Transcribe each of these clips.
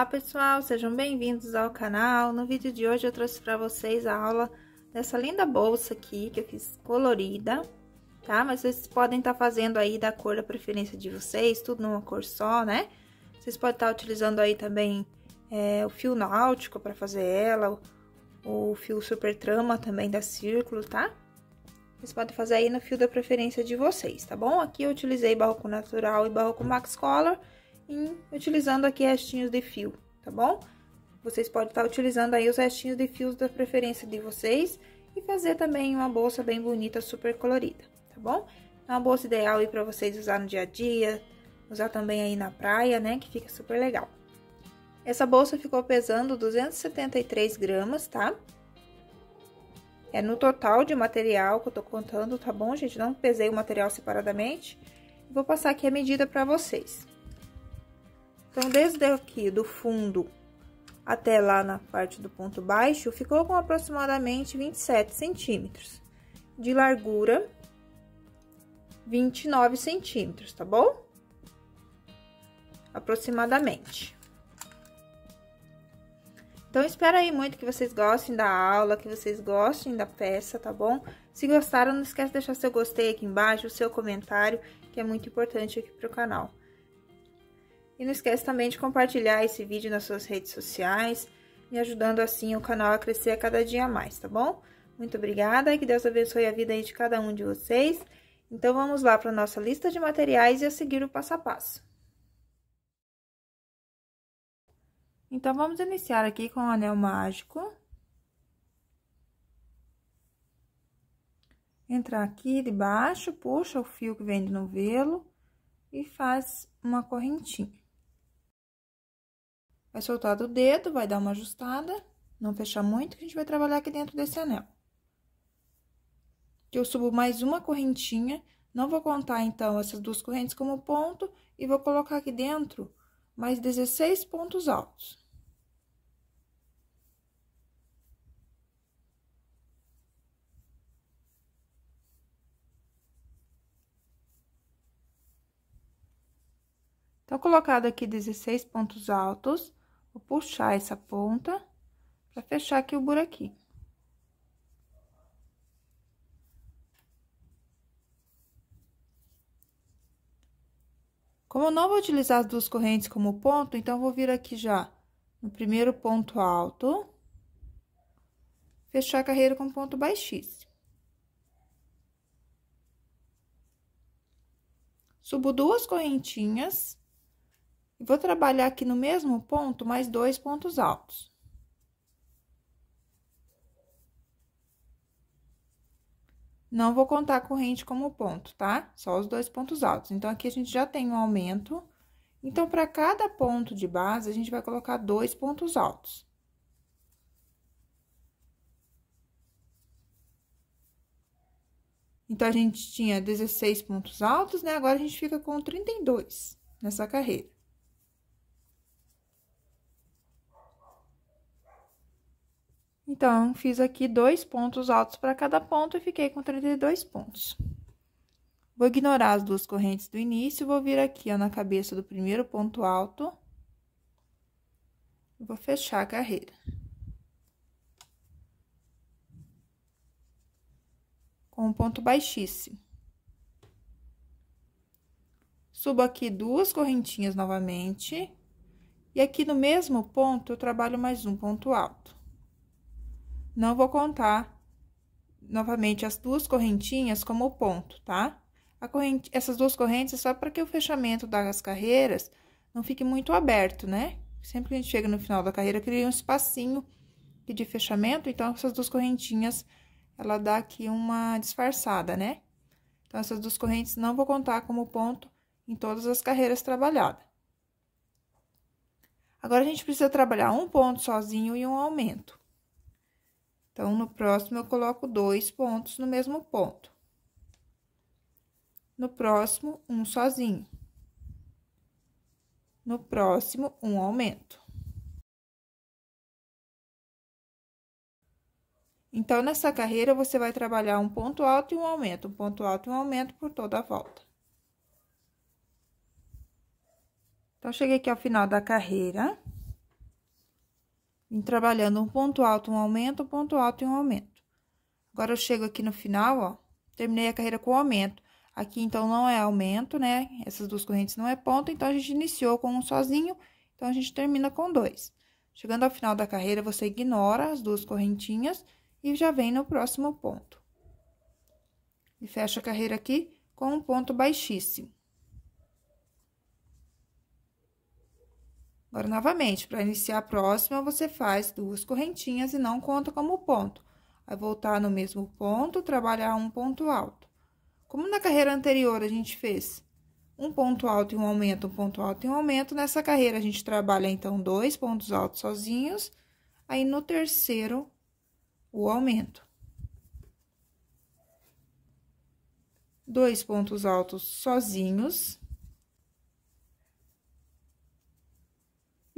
Olá pessoal, sejam bem-vindos ao canal. No vídeo de hoje eu trouxe para vocês a aula dessa linda bolsa aqui que eu fiz colorida, tá? Mas vocês podem estar tá fazendo aí da cor da preferência de vocês, tudo numa cor só, né? Vocês podem estar tá utilizando aí também é, o fio náutico para fazer ela, o, o fio super trama também da círculo, tá? Vocês podem fazer aí no fio da preferência de vocês, tá bom? Aqui eu utilizei barroco natural e barroco max color em, utilizando aqui restinhos de fio, tá bom? Vocês podem estar tá utilizando aí os restinhos de fios da preferência de vocês e fazer também uma bolsa bem bonita, super colorida, tá bom? É uma bolsa ideal aí para vocês usar no dia a dia, usar também aí na praia, né, que fica super legal. Essa bolsa ficou pesando 273 gramas, tá? É no total de material que eu tô contando, tá bom, gente? Não pesei o material separadamente. Vou passar aqui a medida para vocês. Então, desde aqui do fundo até lá na parte do ponto baixo, ficou com aproximadamente 27 centímetros. De largura, 29 centímetros, tá bom? Aproximadamente. Então, espero aí muito que vocês gostem da aula, que vocês gostem da peça, tá bom? Se gostaram, não esquece de deixar seu gostei aqui embaixo, o seu comentário, que é muito importante aqui pro canal. E não esquece também de compartilhar esse vídeo nas suas redes sociais, me ajudando assim o canal a crescer a cada dia mais, tá bom? Muito obrigada, que Deus abençoe a vida aí de cada um de vocês. Então, vamos lá para a nossa lista de materiais e a seguir o passo a passo. Então, vamos iniciar aqui com o anel mágico. Entrar aqui de baixo, puxa o fio que vem do novelo e faz uma correntinha. Vai soltar do dedo, vai dar uma ajustada, não fechar muito, que a gente vai trabalhar aqui dentro desse anel. Que eu subo mais uma correntinha, não vou contar, então, essas duas correntes como ponto, e vou colocar aqui dentro mais 16 pontos altos. Então, colocado aqui 16 pontos altos, Vou puxar essa ponta para fechar aqui o buraquinho. Como eu não vou utilizar as duas correntes como ponto, então, eu vou vir aqui já no primeiro ponto alto, fechar a carreira com ponto baixíssimo. Subo duas correntinhas e vou trabalhar aqui no mesmo ponto mais dois pontos altos. Não vou contar a corrente como ponto, tá? Só os dois pontos altos. Então, aqui a gente já tem um aumento. Então, para cada ponto de base, a gente vai colocar dois pontos altos. Então, a gente tinha 16 pontos altos, né? Agora, a gente fica com 32 nessa carreira. Então, fiz aqui dois pontos altos para cada ponto e fiquei com 32 pontos. Vou ignorar as duas correntes do início, vou vir aqui, ó, na cabeça do primeiro ponto alto. Vou fechar a carreira. Com um ponto baixíssimo. Subo aqui duas correntinhas novamente. E aqui no mesmo ponto, eu trabalho mais um ponto alto não vou contar novamente as duas correntinhas como ponto, tá? Corrente, essas duas correntes é só para que o fechamento das carreiras não fique muito aberto, né? Sempre que a gente chega no final da carreira, cria um espacinho de fechamento, então essas duas correntinhas, ela dá aqui uma disfarçada, né? Então, essas duas correntes não vou contar como ponto em todas as carreiras trabalhadas. Agora, a gente precisa trabalhar um ponto sozinho e um aumento. Então, no próximo, eu coloco dois pontos no mesmo ponto. No próximo, um sozinho. No próximo, um aumento. Então, nessa carreira, você vai trabalhar um ponto alto e um aumento, um ponto alto e um aumento por toda a volta. Então, cheguei aqui ao final da carreira vim trabalhando um ponto alto, um aumento, um ponto alto e um aumento. Agora, eu chego aqui no final, ó, terminei a carreira com aumento. Aqui, então, não é aumento, né? Essas duas correntes não é ponto, então, a gente iniciou com um sozinho, então, a gente termina com dois. Chegando ao final da carreira, você ignora as duas correntinhas e já vem no próximo ponto. E fecha a carreira aqui com um ponto baixíssimo. Agora, novamente, para iniciar a próxima, você faz duas correntinhas e não conta como ponto. Vai voltar no mesmo ponto, trabalhar um ponto alto. Como na carreira anterior a gente fez um ponto alto e um aumento, um ponto alto e um aumento, nessa carreira a gente trabalha, então, dois pontos altos sozinhos, aí no terceiro, o aumento. Dois pontos altos sozinhos,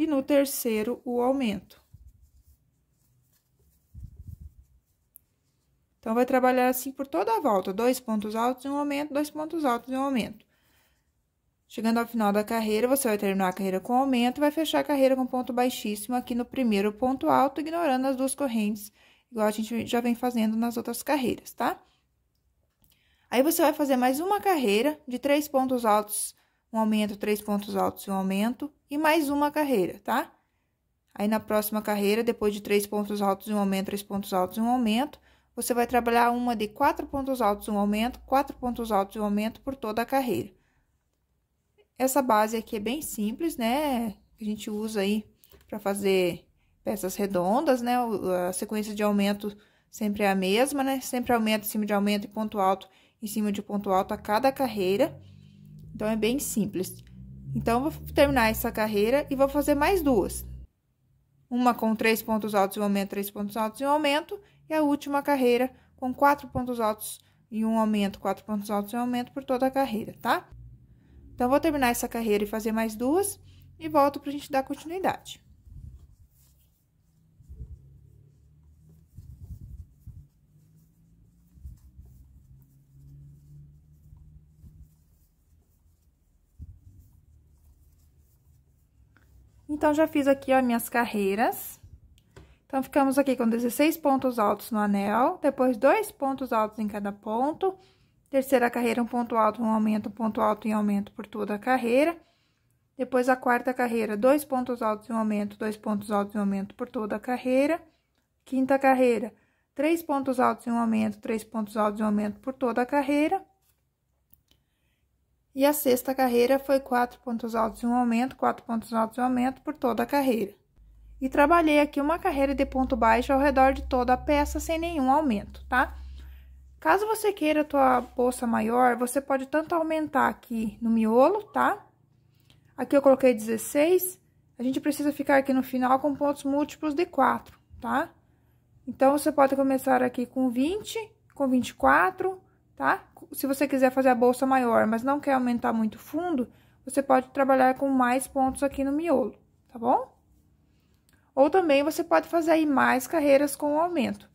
e no terceiro o aumento. Então, vai trabalhar assim por toda a volta, dois pontos altos e um aumento, dois pontos altos e um aumento. Chegando ao final da carreira, você vai terminar a carreira com aumento, vai fechar a carreira com ponto baixíssimo aqui no primeiro ponto alto, ignorando as duas correntes, igual a gente já vem fazendo nas outras carreiras, tá? Aí, você vai fazer mais uma carreira de três pontos altos um aumento, três pontos altos e um aumento, e mais uma carreira, tá? Aí, na próxima carreira, depois de três pontos altos e um aumento, três pontos altos e um aumento, você vai trabalhar uma de quatro pontos altos e um aumento, quatro pontos altos e um aumento por toda a carreira. Essa base aqui é bem simples, né? A gente usa aí para fazer peças redondas, né? A sequência de aumento sempre é a mesma, né? Sempre aumento em cima de aumento e ponto alto em cima de ponto alto a cada carreira. Então é bem simples. Então vou terminar essa carreira e vou fazer mais duas. Uma com três pontos altos e um aumento, três pontos altos e um aumento, e a última carreira com quatro pontos altos e um aumento, quatro pontos altos e um aumento por toda a carreira, tá? Então vou terminar essa carreira e fazer mais duas e volto para a gente dar continuidade. Então, já fiz aqui, ó, minhas carreiras. Então, ficamos aqui com 16 pontos altos no anel, depois dois pontos altos em cada ponto. Terceira carreira, um ponto alto, um aumento, um ponto alto e aumento por toda a carreira. Depois, a quarta carreira, dois pontos altos e um aumento, dois pontos altos e um aumento por toda a carreira. Quinta carreira, três pontos altos e um aumento, três pontos altos e um aumento por toda a carreira. E a sexta carreira foi quatro pontos altos e um aumento, quatro pontos altos e um aumento por toda a carreira. E trabalhei aqui uma carreira de ponto baixo ao redor de toda a peça sem nenhum aumento, tá? Caso você queira a tua bolsa maior, você pode tanto aumentar aqui no miolo, tá? Aqui eu coloquei 16, a gente precisa ficar aqui no final com pontos múltiplos de 4, tá? Então, você pode começar aqui com 20, com 24, tá? Se você quiser fazer a bolsa maior, mas não quer aumentar muito fundo, você pode trabalhar com mais pontos aqui no miolo, tá bom? Ou também você pode fazer aí mais carreiras com aumento.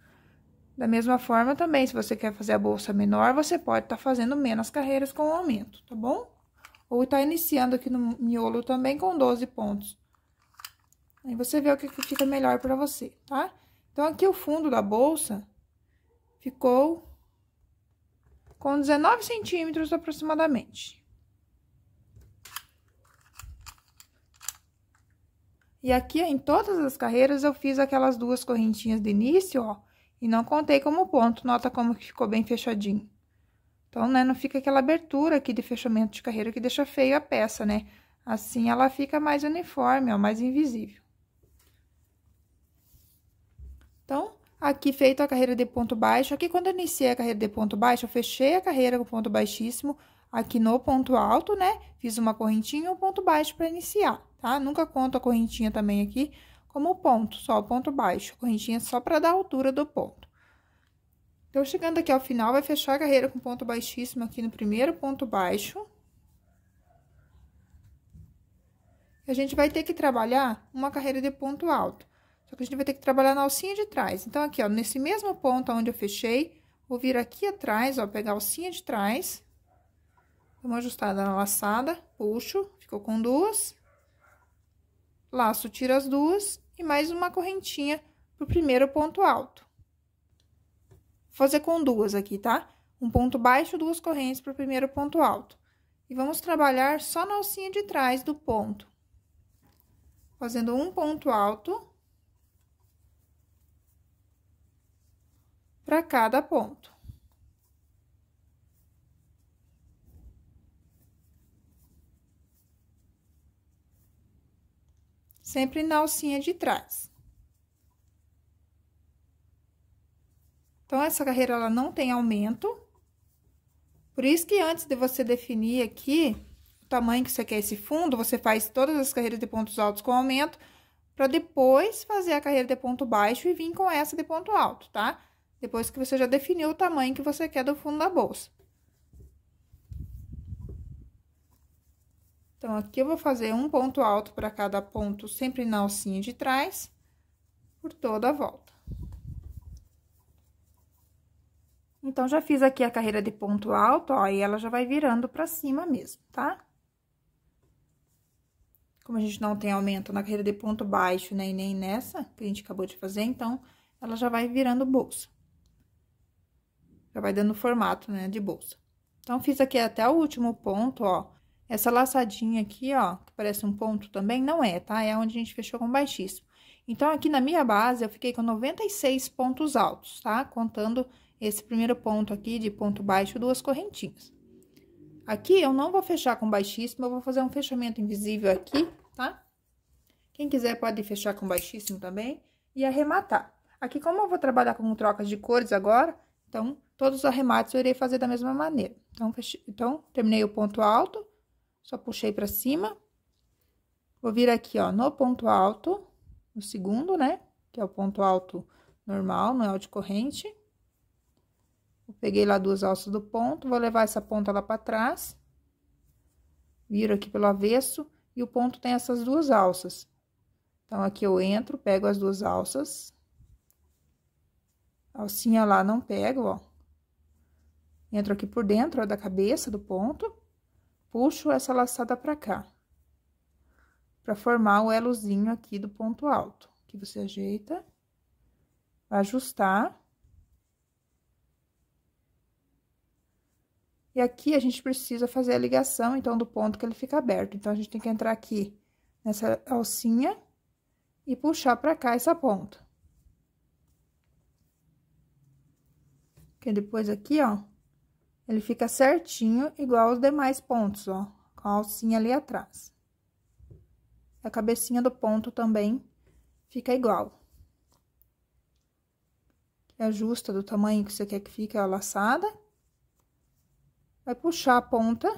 Da mesma forma também, se você quer fazer a bolsa menor, você pode estar tá fazendo menos carreiras com aumento, tá bom? Ou tá iniciando aqui no miolo também com 12 pontos. Aí você vê o que fica melhor para você, tá? Então, aqui o fundo da bolsa ficou com 19 centímetros aproximadamente. E aqui, em todas as carreiras, eu fiz aquelas duas correntinhas de início, ó, e não contei como ponto, nota como que ficou bem fechadinho. Então, né, não fica aquela abertura aqui de fechamento de carreira que deixa feio a peça, né? Assim, ela fica mais uniforme, ó, mais invisível. Então, aqui feito a carreira de ponto baixo. Aqui, quando eu iniciei a carreira de ponto baixo, eu fechei a carreira com ponto baixíssimo aqui no ponto alto, né? Fiz uma correntinha e um ponto baixo para iniciar, tá? Nunca conto a correntinha também aqui como ponto, só o ponto baixo. Correntinha só para dar a altura do ponto. Então, chegando aqui ao final, vai fechar a carreira com ponto baixíssimo aqui no primeiro ponto baixo. A gente vai ter que trabalhar uma carreira de ponto alto. Só que a gente vai ter que trabalhar na alcinha de trás. Então, aqui, ó, nesse mesmo ponto onde eu fechei, vou vir aqui atrás, ó, pegar a alcinha de trás. Dou uma ajustada na laçada, puxo, ficou com duas. Laço, tiro as duas e mais uma correntinha pro primeiro ponto alto. Vou fazer com duas aqui, tá? Um ponto baixo, duas correntes pro primeiro ponto alto. E vamos trabalhar só na alcinha de trás do ponto. Fazendo um ponto alto para cada ponto. Sempre na alcinha de trás. Então, essa carreira, ela não tem aumento. Por isso que antes de você definir aqui o tamanho que você quer esse fundo, você faz todas as carreiras de pontos altos com aumento, para depois fazer a carreira de ponto baixo e vir com essa de ponto alto, tá? Tá? depois que você já definiu o tamanho que você quer do fundo da bolsa. Então, aqui eu vou fazer um ponto alto para cada ponto, sempre na alcinha de trás, por toda a volta. Então, já fiz aqui a carreira de ponto alto, ó, e ela já vai virando para cima mesmo, tá? Como a gente não tem aumento na carreira de ponto baixo, né, e nem nessa que a gente acabou de fazer, então, ela já vai virando bolsa. Já vai dando formato, né, de bolsa. Então, fiz aqui até o último ponto, ó. Essa laçadinha aqui, ó, que parece um ponto também, não é, tá? É onde a gente fechou com baixíssimo. Então, aqui na minha base, eu fiquei com 96 pontos altos, tá? Contando esse primeiro ponto aqui de ponto baixo, duas correntinhas. Aqui, eu não vou fechar com baixíssimo, eu vou fazer um fechamento invisível aqui, tá? Quem quiser pode fechar com baixíssimo também e arrematar. Aqui, como eu vou trabalhar com trocas de cores agora, então, todos os arremates eu irei fazer da mesma maneira. Então, fechei, então terminei o ponto alto, só puxei pra cima. Vou vir aqui, ó, no ponto alto, no segundo, né? Que é o ponto alto normal, não é o de corrente. Eu peguei lá duas alças do ponto, vou levar essa ponta lá pra trás. Viro aqui pelo avesso e o ponto tem essas duas alças. Então, aqui eu entro, pego as duas alças, alcinha lá não pego, ó. Entro aqui por dentro, ó, da cabeça do ponto, puxo essa laçada pra cá, pra formar o elozinho aqui do ponto alto, que você ajeita, vai ajustar. E aqui a gente precisa fazer a ligação, então, do ponto que ele fica aberto. Então, a gente tem que entrar aqui nessa alcinha e puxar pra cá essa ponta. Porque depois aqui, ó, ele fica certinho, igual os demais pontos, ó, com a alcinha ali atrás. A cabecinha do ponto também fica igual. Ajusta é do tamanho que você quer que fique a laçada. Vai puxar a ponta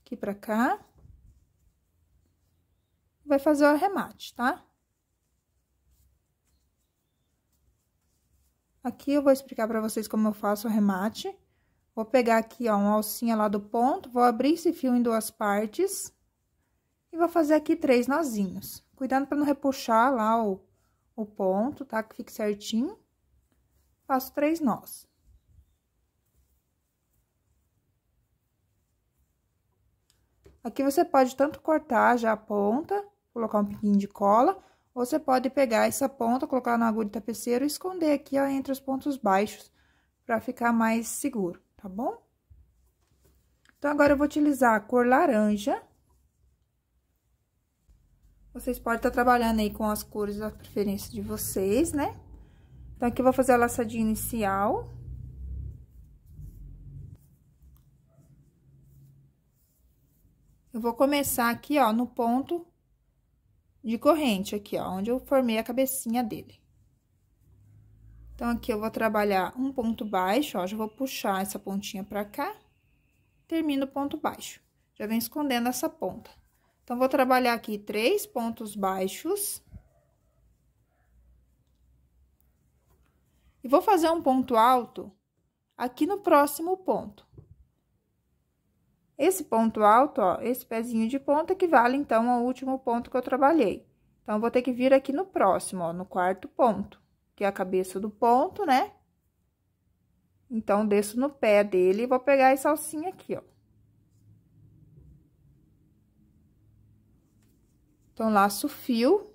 aqui pra cá. Vai fazer o arremate, tá? Aqui eu vou explicar para vocês como eu faço o remate. Vou pegar aqui, ó, uma alcinha lá do ponto, vou abrir esse fio em duas partes e vou fazer aqui três nozinhos. Cuidando para não repuxar lá o, o ponto, tá? Que fique certinho. Faço três nós. Aqui você pode tanto cortar já a ponta, colocar um pouquinho de cola, você pode pegar essa ponta, colocar na agulha do tapeceiro e esconder aqui, ó, entre os pontos baixos, pra ficar mais seguro, tá bom? Então, agora eu vou utilizar a cor laranja. Vocês podem estar trabalhando aí com as cores da preferência de vocês, né? Então, aqui eu vou fazer a laçadinha inicial. Eu vou começar aqui, ó, no ponto de corrente aqui, ó, onde eu formei a cabecinha dele. Então, aqui eu vou trabalhar um ponto baixo, ó, já vou puxar essa pontinha pra cá, termino o ponto baixo. Já vem escondendo essa ponta. Então, vou trabalhar aqui três pontos baixos. E vou fazer um ponto alto aqui no próximo ponto. Esse ponto alto, ó, esse pezinho de ponta equivale, então, ao último ponto que eu trabalhei. Então, vou ter que vir aqui no próximo, ó, no quarto ponto, que é a cabeça do ponto, né? Então, desço no pé dele e vou pegar esse alcinha aqui, ó. Então, laço fio.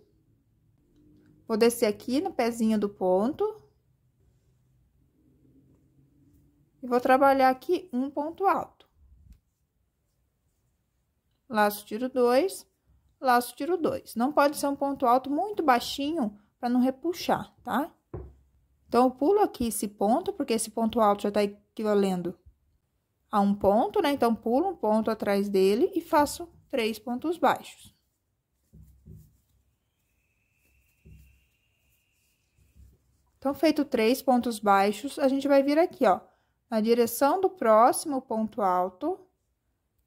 Vou descer aqui no pezinho do ponto. E vou trabalhar aqui um ponto alto laço, tiro dois, laço, tiro dois. Não pode ser um ponto alto muito baixinho para não repuxar, tá? Então, eu pulo aqui esse ponto, porque esse ponto alto já está equivalendo a um ponto, né? Então, pulo um ponto atrás dele e faço três pontos baixos. Então, feito três pontos baixos, a gente vai vir aqui, ó, na direção do próximo ponto alto,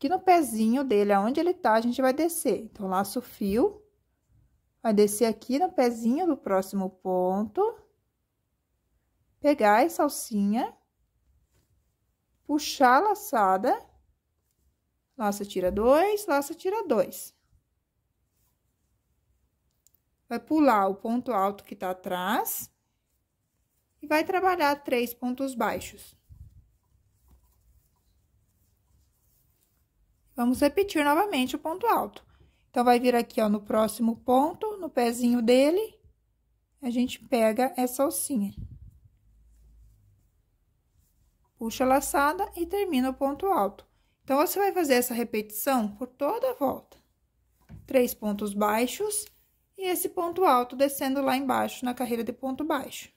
que no pezinho dele, aonde ele tá, a gente vai descer. Então, laço o fio, vai descer aqui no pezinho do próximo ponto, pegar essa salsinha, puxar a laçada, laça tira dois, laça tira dois. Vai pular o ponto alto que tá atrás e vai trabalhar três pontos baixos. Vamos repetir novamente o ponto alto. Então, vai vir aqui, ó, no próximo ponto, no pezinho dele, a gente pega essa alcinha. Puxa a laçada e termina o ponto alto. Então, você vai fazer essa repetição por toda a volta. Três pontos baixos e esse ponto alto descendo lá embaixo na carreira de ponto baixo.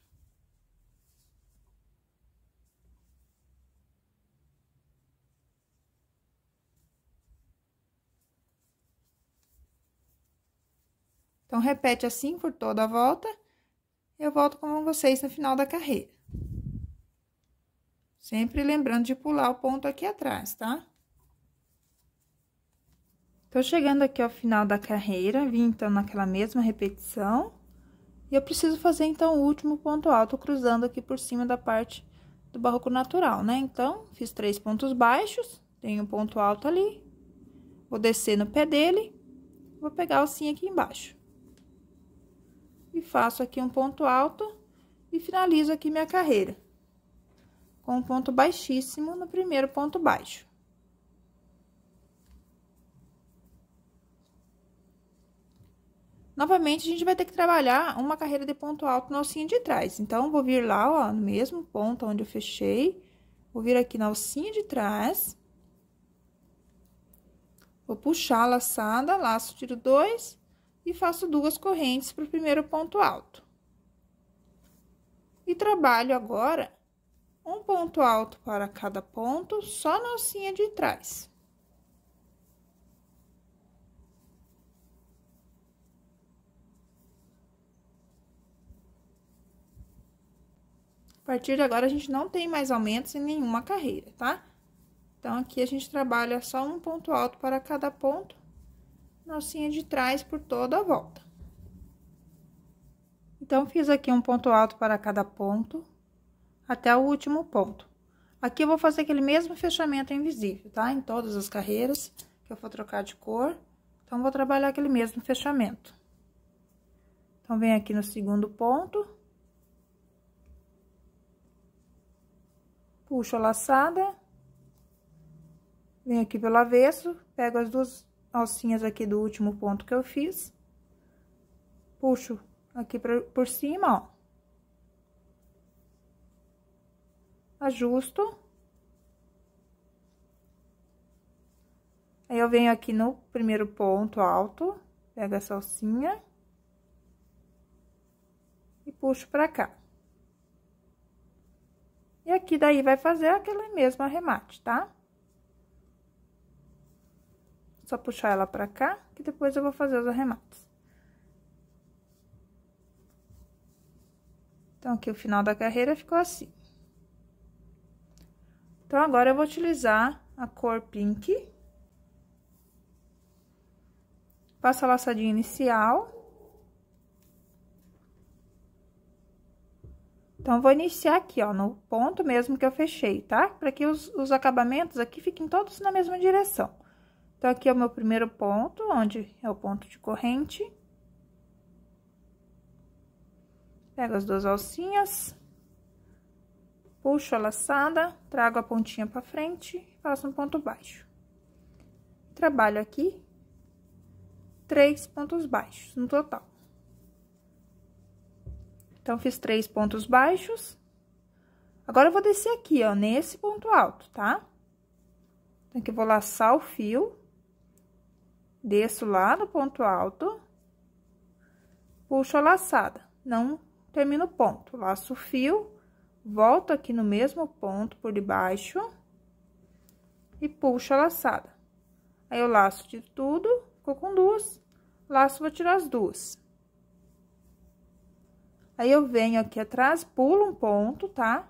Então, repete assim por toda a volta. Eu volto com vocês no final da carreira. Sempre lembrando de pular o ponto aqui atrás, tá? Tô chegando aqui ao final da carreira, vim então naquela mesma repetição. E eu preciso fazer então o último ponto alto cruzando aqui por cima da parte do barroco natural, né? Então, fiz três pontos baixos, tenho um ponto alto ali. Vou descer no pé dele, vou pegar o sim aqui embaixo e faço aqui um ponto alto e finalizo aqui minha carreira. Com um ponto baixíssimo no primeiro ponto baixo. Novamente, a gente vai ter que trabalhar uma carreira de ponto alto na alcinha de trás. Então, vou vir lá, ó, no mesmo ponto onde eu fechei, vou vir aqui na alcinha de trás, vou puxar a laçada, laço, tiro dois, e faço duas correntes para o primeiro ponto alto. E trabalho agora um ponto alto para cada ponto, só na alcinha de trás. A partir de agora, a gente não tem mais aumentos em nenhuma carreira, tá? Então, aqui a gente trabalha só um ponto alto para cada ponto, alcinha de trás por toda a volta. Então, fiz aqui um ponto alto para cada ponto, até o último ponto. Aqui eu vou fazer aquele mesmo fechamento invisível, tá? Em todas as carreiras, que eu vou trocar de cor. Então, vou trabalhar aquele mesmo fechamento. Então, vem aqui no segundo ponto. Puxo a laçada. Venho aqui pelo avesso, pego as duas alcinhas aqui do último ponto que eu fiz. Puxo aqui pra, por cima, ó. Ajusto. Aí, eu venho aqui no primeiro ponto alto, pego essa alcinha. E puxo pra cá. E aqui daí vai fazer aquele mesmo arremate, tá? Tá? Só puxar ela pra cá, que depois eu vou fazer os arremates. Então, aqui o final da carreira ficou assim. Então, agora eu vou utilizar a cor pink. Faço a laçadinha inicial. Então, vou iniciar aqui, ó, no ponto mesmo que eu fechei, tá? Para que os, os acabamentos aqui fiquem todos na mesma direção. Então, aqui é o meu primeiro ponto, onde é o ponto de corrente. Pego as duas alcinhas, puxo a laçada, trago a pontinha pra frente, faço um ponto baixo. Trabalho aqui três pontos baixos no total. Então, fiz três pontos baixos. Agora, eu vou descer aqui, ó, nesse ponto alto, tá? Então, aqui eu vou laçar o fio desço lá no ponto alto, puxo a laçada, não termino o ponto, laço o fio, volto aqui no mesmo ponto por debaixo e puxo a laçada. Aí, eu laço de tudo, ficou com duas, laço, vou tirar as duas. Aí, eu venho aqui atrás, pulo um ponto, tá?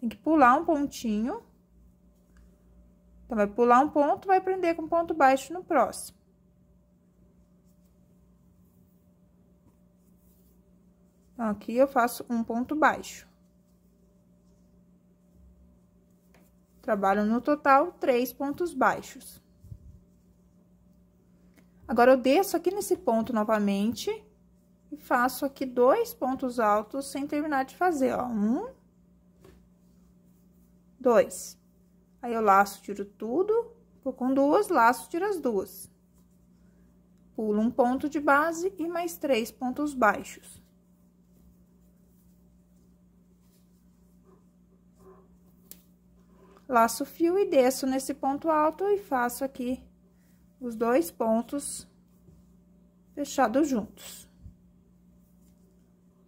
Tem que pular um pontinho então, vai pular um ponto, vai prender com ponto baixo no próximo. Então, aqui eu faço um ponto baixo. Trabalho no total três pontos baixos. Agora, eu desço aqui nesse ponto novamente e faço aqui dois pontos altos sem terminar de fazer, ó. Um, dois. Aí, eu laço, tiro tudo, vou com duas, laço, tiro as duas. Pulo um ponto de base e mais três pontos baixos. Laço o fio e desço nesse ponto alto e faço aqui os dois pontos fechados juntos.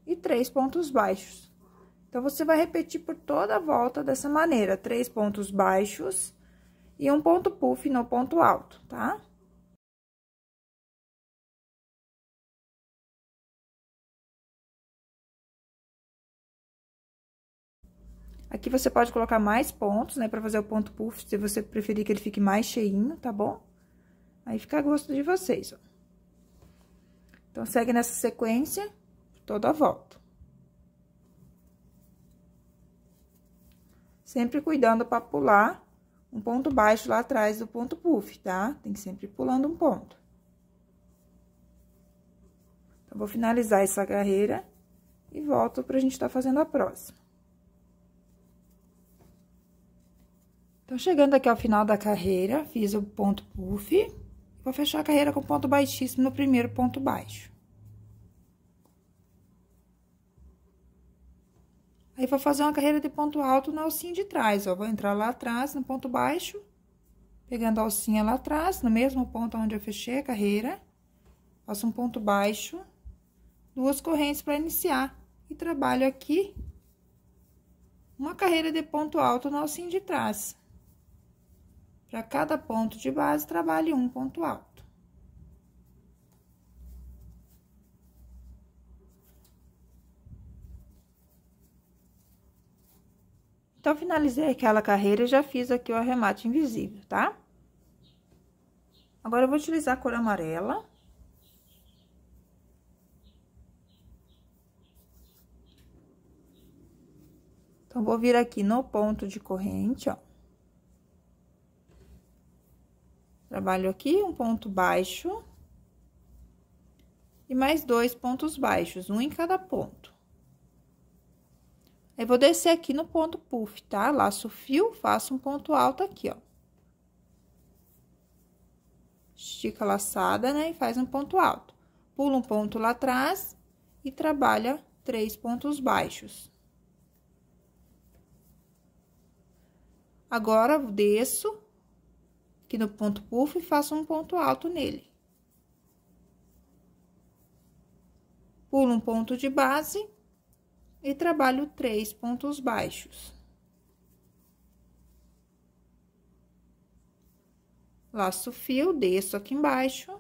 E três pontos baixos. Então, você vai repetir por toda a volta dessa maneira, três pontos baixos e um ponto puff no ponto alto, tá? Aqui você pode colocar mais pontos, né, pra fazer o ponto puff, se você preferir que ele fique mais cheinho, tá bom? Aí fica a gosto de vocês, ó. Então, segue nessa sequência toda a volta. sempre cuidando para pular um ponto baixo lá atrás do ponto puff, tá? Tem que sempre ir pulando um ponto. Então, vou finalizar essa carreira e volto pra gente estar tá fazendo a próxima. Então, chegando aqui ao final da carreira, fiz o ponto puff, vou fechar a carreira com ponto baixíssimo no primeiro ponto baixo. Aí, vou fazer uma carreira de ponto alto na alcinha de trás, ó. Vou entrar lá atrás, no ponto baixo, pegando a alcinha lá atrás, no mesmo ponto onde eu fechei a carreira. Faço um ponto baixo, duas correntes para iniciar. E trabalho aqui uma carreira de ponto alto na alcinha de trás. Para cada ponto de base, trabalhe um ponto alto. Então, finalizei aquela carreira e já fiz aqui o arremate invisível, tá? Agora, eu vou utilizar a cor amarela. Então, vou vir aqui no ponto de corrente, ó. Trabalho aqui um ponto baixo. E mais dois pontos baixos, um em cada ponto. Aí, vou descer aqui no ponto puff, tá? Laço o fio, faço um ponto alto aqui, ó. Estica a laçada, né? E faz um ponto alto. Pula um ponto lá atrás e trabalha três pontos baixos. Agora, desço aqui no ponto puff e faço um ponto alto nele. Pulo um ponto de base e trabalho três pontos baixos. Laço o fio, desço aqui embaixo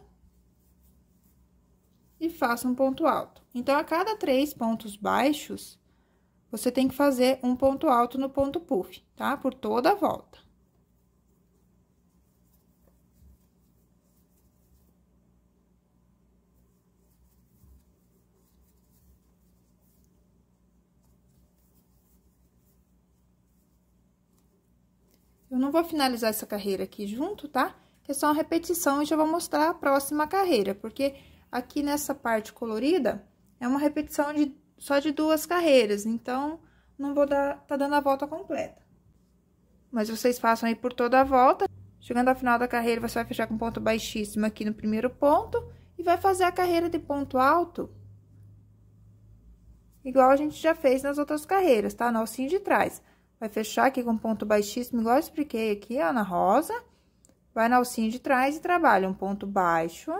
e faço um ponto alto. Então, a cada três pontos baixos, você tem que fazer um ponto alto no ponto puff, tá? Por toda a volta. Eu não vou finalizar essa carreira aqui junto, tá? Que é só uma repetição e já vou mostrar a próxima carreira, porque aqui nessa parte colorida é uma repetição de só de duas carreiras, então não vou dar, tá dando a volta completa. Mas vocês façam aí por toda a volta. Chegando ao final da carreira, você vai fechar com ponto baixíssimo aqui no primeiro ponto e vai fazer a carreira de ponto alto igual a gente já fez nas outras carreiras, tá? No alcinho de trás. Vai fechar aqui com ponto baixíssimo, igual eu expliquei aqui, ó, na rosa. Vai na alcinha de trás e trabalha um ponto baixo.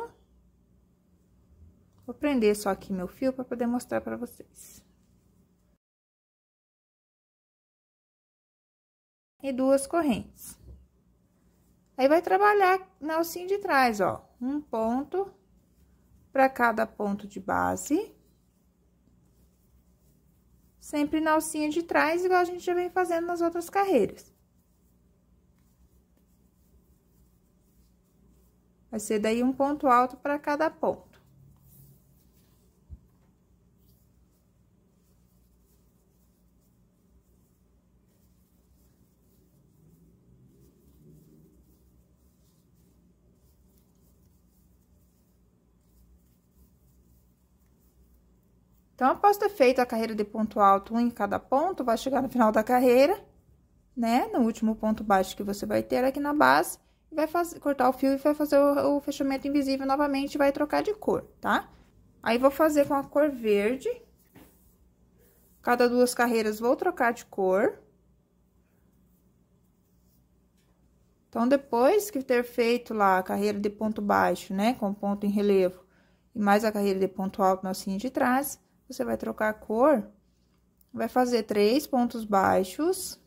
Vou prender só aqui meu fio para poder mostrar para vocês. E duas correntes. Aí, vai trabalhar na alcinha de trás, ó, um ponto para cada ponto de base sempre na alcinha de trás, igual a gente já vem fazendo nas outras carreiras. Vai ser daí um ponto alto para cada ponto. Então, após ter feito a carreira de ponto alto, um em cada ponto, vai chegar no final da carreira, né? No último ponto baixo que você vai ter aqui na base, vai fazer, cortar o fio e vai fazer o, o fechamento invisível novamente e vai trocar de cor, tá? Aí, vou fazer com a cor verde. Cada duas carreiras, vou trocar de cor. Então, depois que ter feito lá a carreira de ponto baixo, né? Com ponto em relevo e mais a carreira de ponto alto na assim, de trás, você vai trocar a cor, vai fazer três pontos baixos.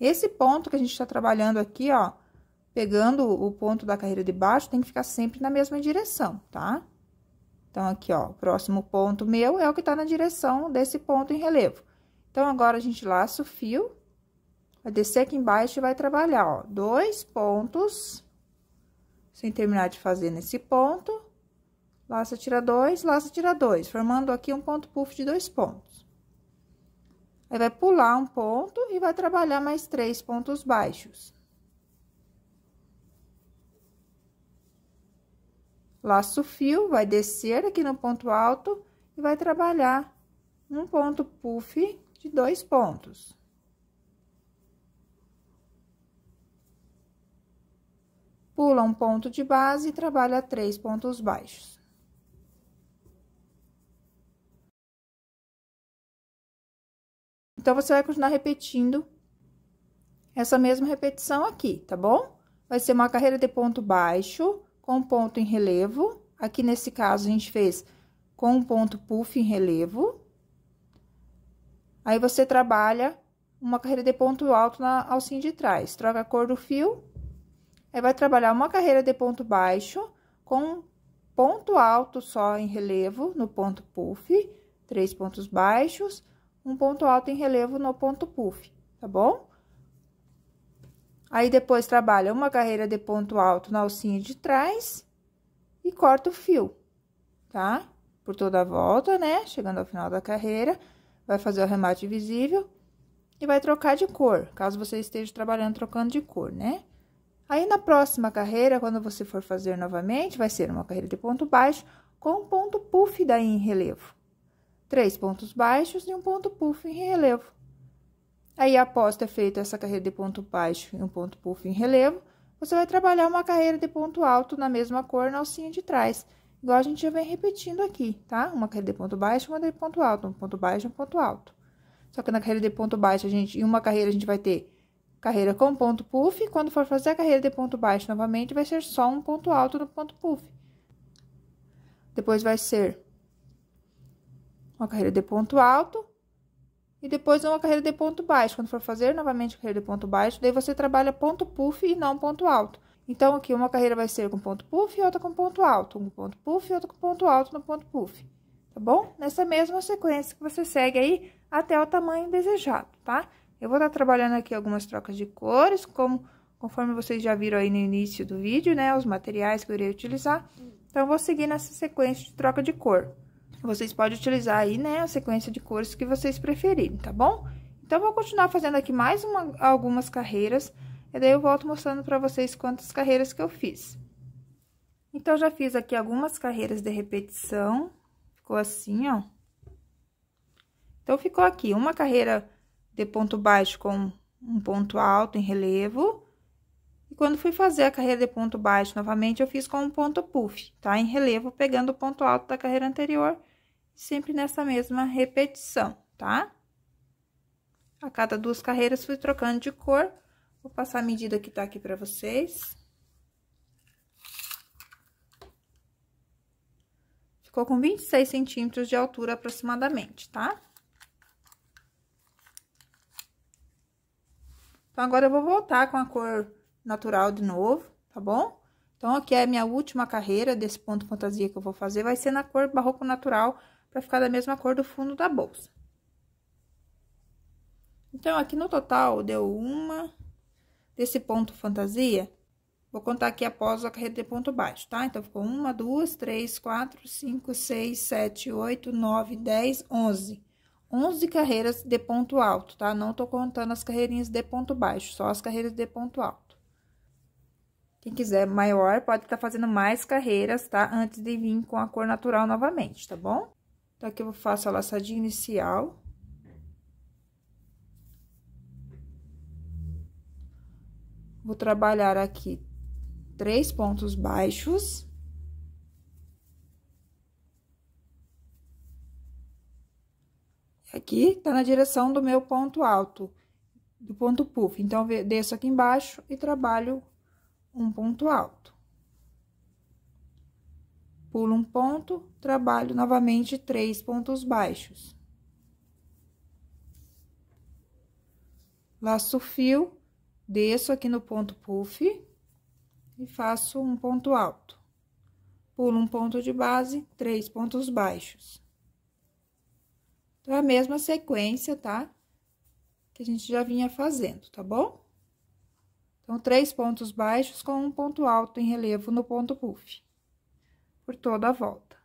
Esse ponto que a gente está trabalhando aqui, ó, pegando o ponto da carreira de baixo, tem que ficar sempre na mesma direção, tá? Então, aqui, ó, o próximo ponto meu é o que tá na direção desse ponto em relevo. Então, agora, a gente laça o fio, vai descer aqui embaixo e vai trabalhar, ó, dois pontos, sem terminar de fazer nesse ponto, laça, tira dois, laça, tira dois, formando aqui um ponto puff de dois pontos. Aí, vai pular um ponto e vai trabalhar mais três pontos baixos. Laço o fio, vai descer aqui no ponto alto e vai trabalhar um ponto puff de dois pontos. Pula um ponto de base e trabalha três pontos baixos. Então, você vai continuar repetindo essa mesma repetição aqui, tá bom? Vai ser uma carreira de ponto baixo com ponto em relevo. Aqui, nesse caso, a gente fez com um ponto puff em relevo. Aí você trabalha uma carreira de ponto alto na alcinha de trás, troca a cor do fio, aí vai trabalhar uma carreira de ponto baixo com ponto alto só em relevo no ponto puff, três pontos baixos, um ponto alto em relevo no ponto puff, tá bom? Aí, depois, trabalha uma carreira de ponto alto na alcinha de trás e corta o fio, tá? Por toda a volta, né? Chegando ao final da carreira vai fazer o arremate visível e vai trocar de cor, caso você esteja trabalhando trocando de cor, né? Aí, na próxima carreira, quando você for fazer novamente, vai ser uma carreira de ponto baixo com um ponto puff daí em relevo. Três pontos baixos e um ponto puff em relevo. Aí, após ter feito essa carreira de ponto baixo e um ponto puff em relevo, você vai trabalhar uma carreira de ponto alto na mesma cor na alcinha de trás. Igual a gente já vem repetindo aqui, tá? Uma carreira de ponto baixo, uma de ponto alto, um ponto baixo, um ponto alto. Só que na carreira de ponto baixo, a gente, em uma carreira, a gente vai ter carreira com ponto puff. E quando for fazer a carreira de ponto baixo novamente, vai ser só um ponto alto no ponto puff. Depois vai ser uma carreira de ponto alto. E depois uma carreira de ponto baixo. Quando for fazer novamente a carreira de ponto baixo, daí você trabalha ponto puff e não ponto alto. Então, aqui uma carreira vai ser com ponto puff e outra com ponto alto. Um ponto puff e outra com ponto alto no ponto puff, tá bom? Nessa mesma sequência que você segue aí até o tamanho desejado, tá? Eu vou estar tá trabalhando aqui algumas trocas de cores, como conforme vocês já viram aí no início do vídeo, né? Os materiais que eu irei utilizar. Então, eu vou seguir nessa sequência de troca de cor. Vocês podem utilizar aí, né, a sequência de cores que vocês preferirem, tá bom? Então, eu vou continuar fazendo aqui mais uma, algumas carreiras e daí eu volto mostrando para vocês quantas carreiras que eu fiz. Então, já fiz aqui algumas carreiras de repetição. Ficou assim, ó. Então, ficou aqui uma carreira de ponto baixo com um ponto alto em relevo. E quando fui fazer a carreira de ponto baixo novamente, eu fiz com um ponto puff, tá? Em relevo, pegando o ponto alto da carreira anterior, sempre nessa mesma repetição, tá? A cada duas carreiras, fui trocando de cor Vou passar a medida que tá aqui pra vocês. Ficou com 26 centímetros de altura aproximadamente, tá? Então, agora eu vou voltar com a cor natural de novo, tá bom? Então, aqui é a minha última carreira desse ponto fantasia que eu vou fazer, vai ser na cor barroco natural, pra ficar da mesma cor do fundo da bolsa. Então, aqui no total, deu uma, desse ponto fantasia, vou contar aqui após a carreira de ponto baixo, tá? Então, ficou uma, duas, três, quatro, cinco, seis, sete, oito, nove, dez, onze. Onze carreiras de ponto alto, tá? Não tô contando as carreirinhas de ponto baixo, só as carreiras de ponto alto. Quem quiser maior, pode estar tá fazendo mais carreiras, tá? Antes de vir com a cor natural novamente, tá bom? Então, aqui eu faço a laçadinha inicial. Vou trabalhar aqui três pontos baixos. Aqui tá na direção do meu ponto alto, do ponto puff. Então, desço aqui embaixo e trabalho um ponto alto. Pulo um ponto, trabalho novamente três pontos baixos. Laço o fio desço aqui no ponto puff e faço um ponto alto. Pulo um ponto de base, três pontos baixos. Então, é a mesma sequência, tá? Que a gente já vinha fazendo, tá bom? Então, três pontos baixos com um ponto alto em relevo no ponto puff, por toda a volta.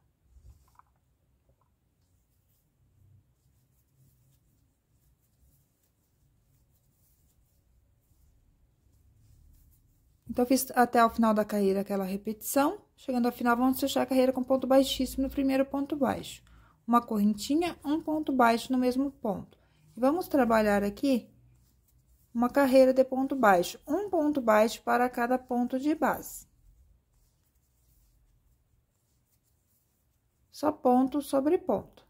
Então, eu fiz até o final da carreira aquela repetição. Chegando ao final, vamos fechar a carreira com ponto baixíssimo no primeiro ponto baixo. Uma correntinha, um ponto baixo no mesmo ponto. E vamos trabalhar aqui uma carreira de ponto baixo. Um ponto baixo para cada ponto de base. Só ponto sobre ponto.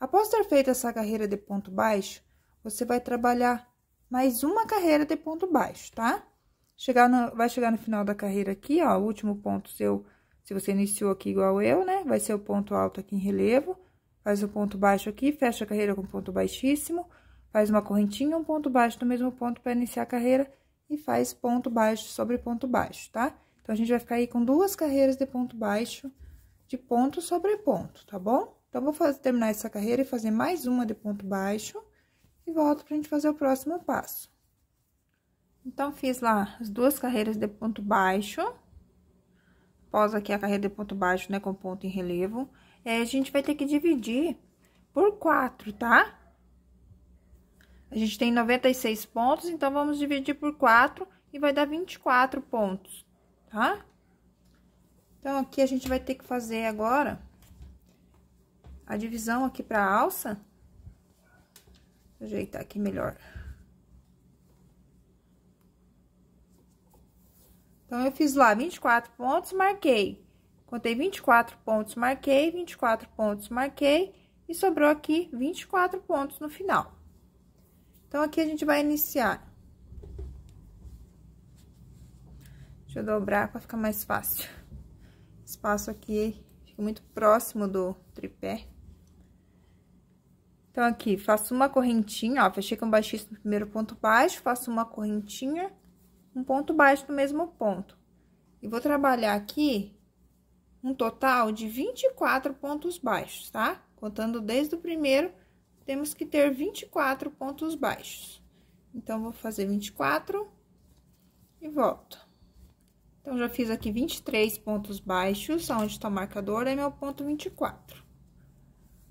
Após ter feito essa carreira de ponto baixo, você vai trabalhar mais uma carreira de ponto baixo, tá? Tá? Chegar no, vai chegar no final da carreira aqui, ó, o último ponto seu, se você iniciou aqui igual eu, né? Vai ser o ponto alto aqui em relevo, faz o ponto baixo aqui, fecha a carreira com ponto baixíssimo, faz uma correntinha, um ponto baixo no mesmo ponto para iniciar a carreira e faz ponto baixo sobre ponto baixo, tá? Então, a gente vai ficar aí com duas carreiras de ponto baixo, de ponto sobre ponto, tá bom? Então, vou fazer, terminar essa carreira e fazer mais uma de ponto baixo e volto pra gente fazer o próximo passo. Então, fiz lá as duas carreiras de ponto baixo. Após aqui a carreira de ponto baixo, né, com ponto em relevo. É, a gente vai ter que dividir por quatro, tá? A gente tem 96 pontos, então, vamos dividir por quatro e vai dar 24 pontos, tá? Então, aqui a gente vai ter que fazer agora a divisão aqui pra alça. Vou ajeitar aqui melhor. Melhor. Então, eu fiz lá 24 pontos, marquei. Contei 24 pontos, marquei, 24 pontos, marquei, e sobrou aqui 24 pontos no final. Então, aqui a gente vai iniciar. Deixa eu dobrar para ficar mais fácil. Espaço aqui fica muito próximo do tripé. Então, aqui, faço uma correntinha, ó, fechei com baixíssimo no primeiro ponto baixo, faço uma correntinha um ponto baixo do mesmo ponto. E vou trabalhar aqui um total de 24 pontos baixos, tá? Contando desde o primeiro, temos que ter 24 pontos baixos. Então, vou fazer 24 e volto. Então, já fiz aqui 23 pontos baixos, onde está o marcador, é meu ponto 24.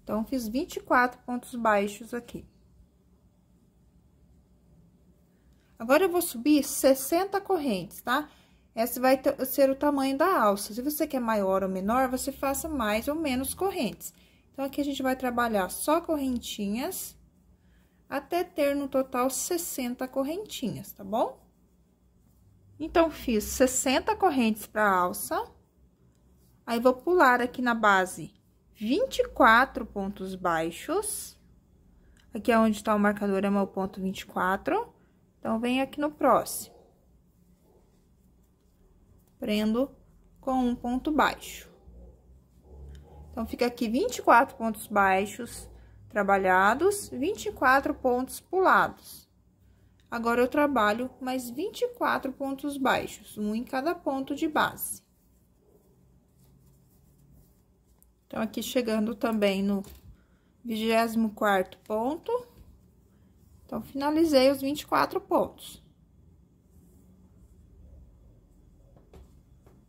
Então, fiz 24 pontos baixos aqui. Agora, eu vou subir 60 correntes, tá? Esse vai ter, ser o tamanho da alça. Se você quer maior ou menor, você faça mais ou menos correntes. Então, aqui a gente vai trabalhar só correntinhas, até ter no total 60 correntinhas, tá bom? Então, fiz 60 correntes para alça. Aí, vou pular aqui na base 24 pontos baixos. Aqui é onde está o marcador, é meu ponto 24. Então, vem aqui no próximo. Prendo com um ponto baixo. Então, fica aqui 24 pontos baixos trabalhados, 24 pontos pulados. Agora, eu trabalho mais 24 pontos baixos, um em cada ponto de base. Então, aqui chegando também no 24 ponto. Então, finalizei os 24 pontos.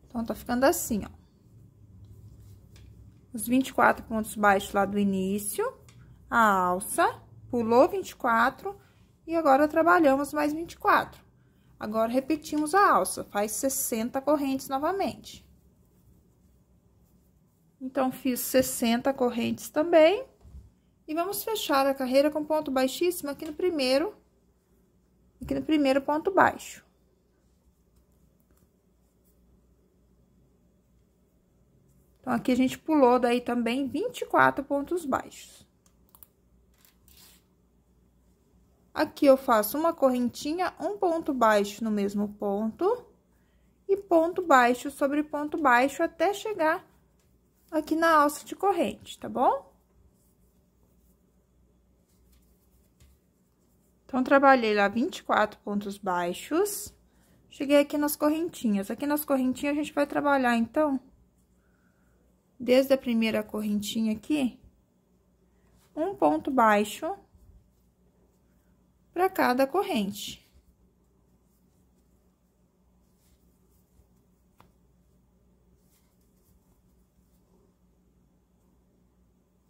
Então, tá ficando assim, ó. Os 24 pontos baixos lá do início, a alça, pulou 24 e agora trabalhamos mais 24. Agora, repetimos a alça, faz 60 correntes novamente. Então, fiz 60 correntes também. E vamos fechar a carreira com ponto baixíssimo aqui no primeiro, aqui no primeiro ponto baixo. Então, aqui a gente pulou daí também 24 pontos baixos. Aqui eu faço uma correntinha, um ponto baixo no mesmo ponto, e ponto baixo sobre ponto baixo até chegar aqui na alça de corrente, tá bom? Então, trabalhei lá 24 pontos baixos. Cheguei aqui nas correntinhas. Aqui nas correntinhas, a gente vai trabalhar, então, desde a primeira correntinha aqui, um ponto baixo para cada corrente.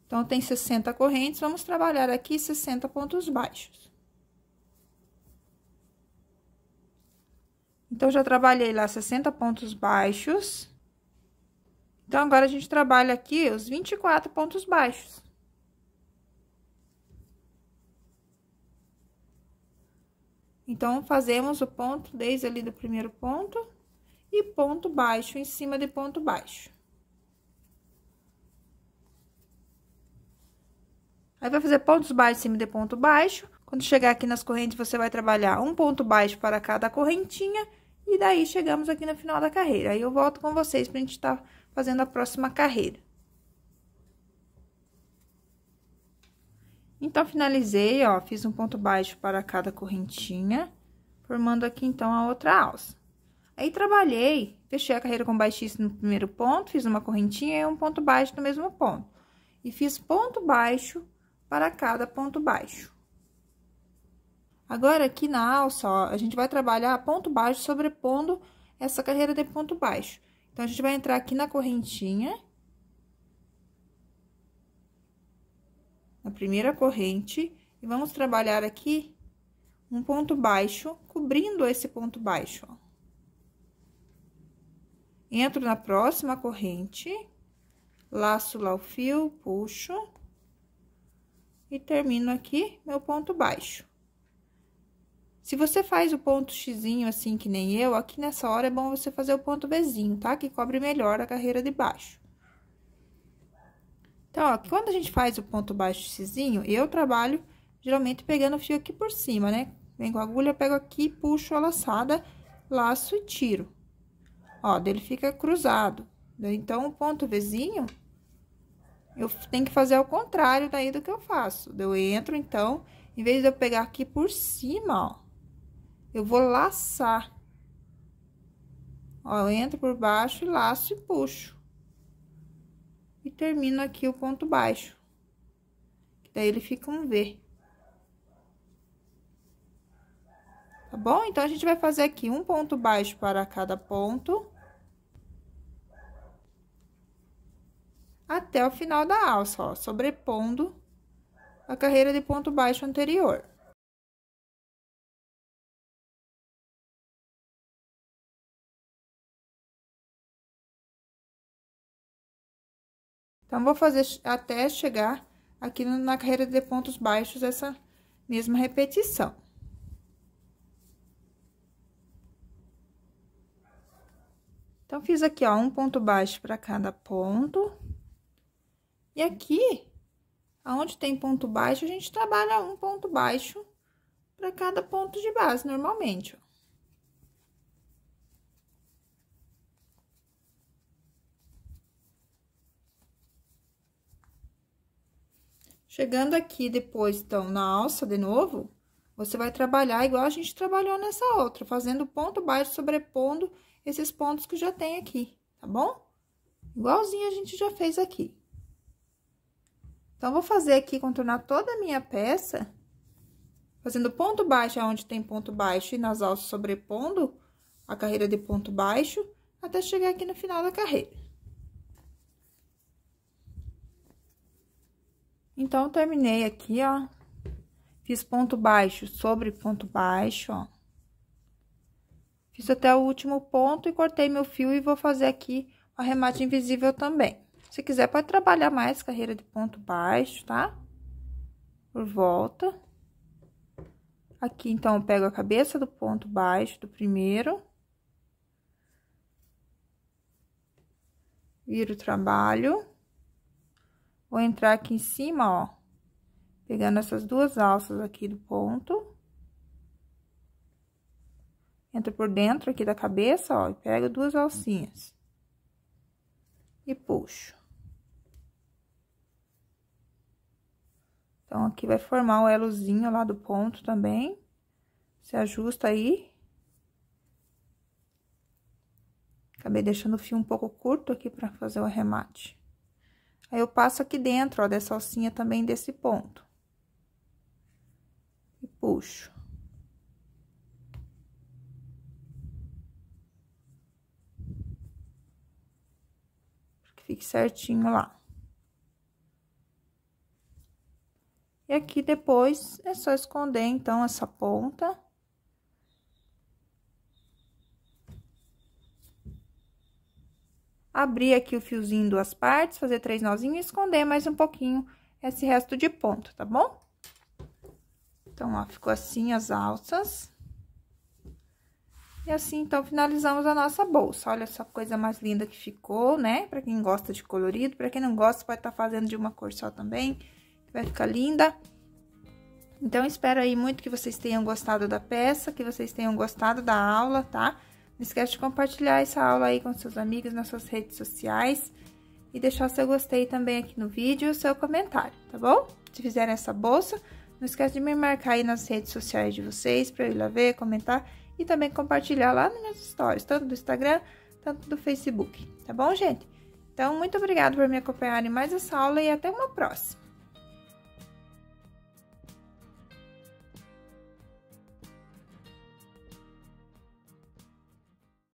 Então, tem 60 correntes, vamos trabalhar aqui 60 pontos baixos. Então, já trabalhei lá 60 pontos baixos. Então, agora a gente trabalha aqui os 24 pontos baixos. Então, fazemos o ponto desde ali do primeiro ponto e ponto baixo em cima de ponto baixo. Aí, vai fazer pontos baixos em cima de ponto baixo. Quando chegar aqui nas correntes, você vai trabalhar um ponto baixo para cada correntinha e daí chegamos aqui no final da carreira. Aí eu volto com vocês para a gente estar tá fazendo a próxima carreira. Então, finalizei, ó, fiz um ponto baixo para cada correntinha, formando aqui, então, a outra alça. Aí, trabalhei, fechei a carreira com baixíssimo no primeiro ponto, fiz uma correntinha e um ponto baixo no mesmo ponto. E fiz ponto baixo para cada ponto baixo. Agora, aqui na alça, ó, a gente vai trabalhar ponto baixo sobrepondo essa carreira de ponto baixo. Então, a gente vai entrar aqui na correntinha. Na primeira corrente. E vamos trabalhar aqui um ponto baixo, cobrindo esse ponto baixo, ó. Entro na próxima corrente, laço lá o fio, puxo. E termino aqui meu ponto baixo. Se você faz o ponto xizinho assim que nem eu, aqui nessa hora é bom você fazer o ponto bezinho, tá? Que cobre melhor a carreira de baixo. Então, ó, quando a gente faz o ponto baixo xizinho, eu trabalho geralmente pegando o fio aqui por cima, né? Vem com a agulha, pego aqui, puxo a laçada, laço e tiro. Ó, dele fica cruzado. Né? Então, o ponto Vzinho, eu tenho que fazer ao contrário daí do que eu faço. Eu entro, então, em vez de eu pegar aqui por cima, ó, eu vou laçar. Ó, eu entro por baixo, laço e puxo. E termino aqui o ponto baixo. Daí ele fica um V. Tá bom? Então, a gente vai fazer aqui um ponto baixo para cada ponto. Até o final da alça, ó, sobrepondo a carreira de ponto baixo anterior. Então, vou fazer até chegar aqui na carreira de pontos baixos essa mesma repetição. Então, fiz aqui, ó, um ponto baixo para cada ponto. E aqui, aonde tem ponto baixo, a gente trabalha um ponto baixo para cada ponto de base, normalmente, ó. Chegando aqui depois, então, na alça de novo, você vai trabalhar igual a gente trabalhou nessa outra, fazendo ponto baixo, sobrepondo esses pontos que já tem aqui, tá bom? Igualzinho a gente já fez aqui. Então, vou fazer aqui, contornar toda a minha peça, fazendo ponto baixo aonde tem ponto baixo e nas alças sobrepondo a carreira de ponto baixo, até chegar aqui no final da carreira. Então, terminei aqui, ó. Fiz ponto baixo sobre ponto baixo, ó. Fiz até o último ponto e cortei meu fio e vou fazer aqui o arremate invisível também. Se quiser, pode trabalhar mais carreira de ponto baixo, tá? Por volta. Aqui, então, eu pego a cabeça do ponto baixo do primeiro. Viro o trabalho. Vou entrar aqui em cima, ó, pegando essas duas alças aqui do ponto. Entra por dentro aqui da cabeça, ó, e pego duas alcinhas. E puxo. Então, aqui vai formar o elozinho lá do ponto também. Se ajusta aí. Acabei deixando o fio um pouco curto aqui para fazer o arremate. Aí, eu passo aqui dentro, ó, dessa alcinha também desse ponto. E puxo. Que fique certinho lá. E aqui depois é só esconder, então, essa ponta. abrir aqui o fiozinho em duas partes, fazer três nozinhos e esconder mais um pouquinho esse resto de ponto, tá bom? Então, ó, ficou assim as alças. E assim, então, finalizamos a nossa bolsa. Olha só coisa mais linda que ficou, né? Pra quem gosta de colorido, pra quem não gosta, pode estar tá fazendo de uma cor só também, vai ficar linda. Então, espero aí muito que vocês tenham gostado da peça, que vocês tenham gostado da aula, tá? Tá? Não esquece de compartilhar essa aula aí com seus amigos nas suas redes sociais e deixar seu gostei também aqui no vídeo e o seu comentário, tá bom? Se fizerem essa bolsa, não esquece de me marcar aí nas redes sociais de vocês para eu ir lá ver, comentar e também compartilhar lá nas minhas stories, tanto do Instagram, tanto do Facebook, tá bom, gente? Então, muito obrigado por me acompanharem mais essa aula e até uma próxima!